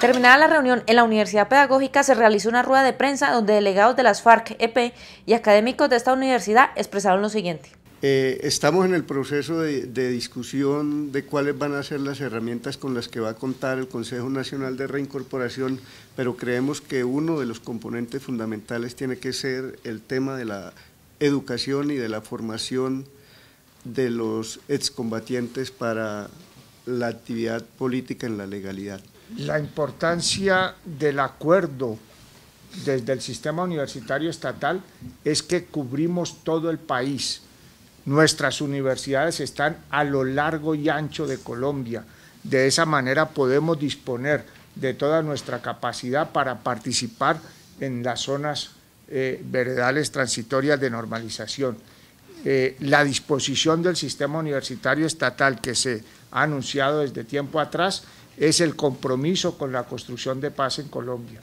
Terminada la reunión en la Universidad Pedagógica se realizó una rueda de prensa donde delegados de las FARC, EP y académicos de esta universidad expresaron lo siguiente. Eh, estamos en el proceso de, discusión de cuáles van a ser las herramientas con las que va a contar el Consejo Nacional de Reincorporación, pero creemos que uno de los componentes fundamentales tiene que ser el tema de la educación y de la formación de los excombatientes para la actividad política en la legalidad. La importancia del acuerdo desde el sistema universitario estatal es que cubrimos todo el país. Nuestras universidades están a lo largo y ancho de Colombia. De esa manera podemos disponer de toda nuestra capacidad para participar en las zonas eh, veredales transitorias de normalización. Eh, la disposición del sistema universitario estatal que se ha anunciado desde tiempo atrás es el compromiso con la construcción de paz en Colombia.